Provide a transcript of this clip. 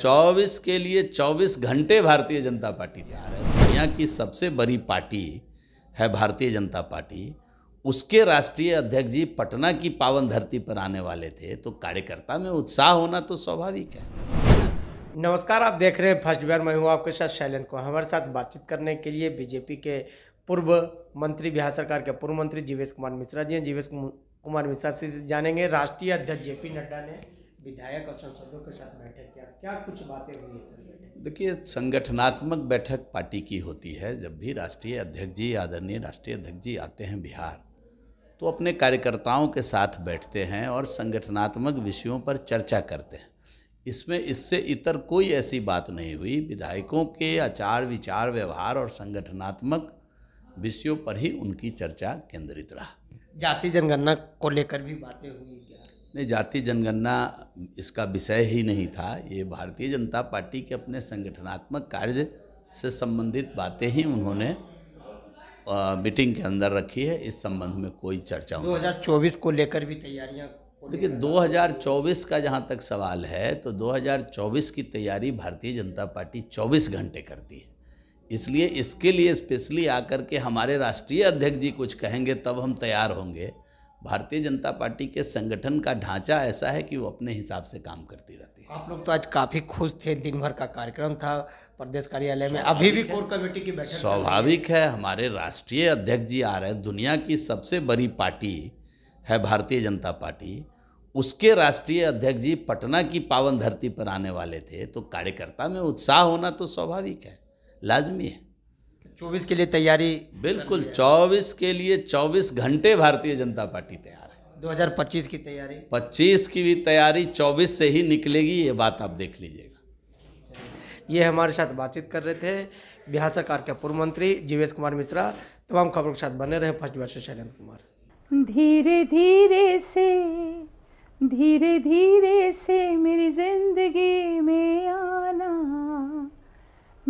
24 के लिए 24 घंटे भारतीय जनता पार्टी तैयार है दुनिया की सबसे बड़ी पार्टी है भारतीय जनता पार्टी उसके राष्ट्रीय अध्यक्ष जी पटना की पावन धरती पर आने वाले थे तो कार्यकर्ता में उत्साह होना तो स्वाभाविक है नमस्कार आप देख रहे हैं फर्स्ट बार मैं हूँ आपके साथ शैलेंद्र को हमारे साथ बातचीत करने के लिए बीजेपी के पूर्व मंत्री बिहार सरकार के पूर्व मंत्री जीवेश कुमार मिश्रा जी हैं जीवेश कुमार मिश्रा से जानेंगे राष्ट्रीय अध्यक्ष जेपी नड्डा ने विधायक और सांसदों के साथ बैठक किया क्या कुछ बातें हुई सर देखिए संगठनात्मक बैठक पार्टी की होती है जब भी राष्ट्रीय अध्यक्ष जी आदरणीय राष्ट्रीय अध्यक्ष जी आते हैं बिहार तो अपने कार्यकर्ताओं के साथ बैठते हैं और संगठनात्मक विषयों पर चर्चा करते हैं इसमें इससे इतर कोई ऐसी बात नहीं हुई विधायकों के आचार विचार व्यवहार और संगठनात्मक विषयों पर ही उनकी चर्चा केंद्रित रहा जाति जनगणना को लेकर भी बातें हुई क्या नहीं जाति जनगणना इसका विषय ही नहीं था ये भारतीय जनता पार्टी के अपने संगठनात्मक कार्य से संबंधित बातें ही उन्होंने मीटिंग के अंदर रखी है इस संबंध में कोई चर्चा दो हज़ार चौबीस को लेकर भी तैयारियां देखिए 2024 का जहां तक सवाल है तो 2024 की तैयारी भारतीय जनता पार्टी 24 घंटे करती है इसलिए इसके लिए स्पेशली आकर के हमारे राष्ट्रीय अध्यक्ष जी कुछ कहेंगे तब हम तैयार होंगे भारतीय जनता पार्टी के संगठन का ढांचा ऐसा है कि वो अपने हिसाब से काम करती रहती है आप लोग तो आज काफ़ी खुश थे दिन भर का कार्यक्रम था प्रदेश कार्यालय में अभी भी कोर कमेटी की बैठक स्वाभाविक है हमारे राष्ट्रीय अध्यक्ष जी आ रहे हैं दुनिया की सबसे बड़ी पार्टी है भारतीय जनता पार्टी उसके राष्ट्रीय अध्यक्ष जी पटना की पावन धरती पर आने वाले थे तो कार्यकर्ता में उत्साह होना तो स्वाभाविक है लाजमी है चौबीस के लिए तैयारी बिल्कुल चौबीस के लिए चौबीस घंटे भारतीय जनता पार्टी तैयार है 2025 की तैयारी 25 की भी तैयारी 24 से ही निकलेगी ये बात आप देख लीजिएगा ये हमारे साथ बातचीत कर रहे थे बिहार सरकार के पूर्व मंत्री जीवेश कुमार मिश्रा तमाम खबरों के साथ बने रहे फर्स्ट वर्ष शैलेंद्र कुमार धीरे धीरे से धीरे धीरे से मेरी जिंदगी में आना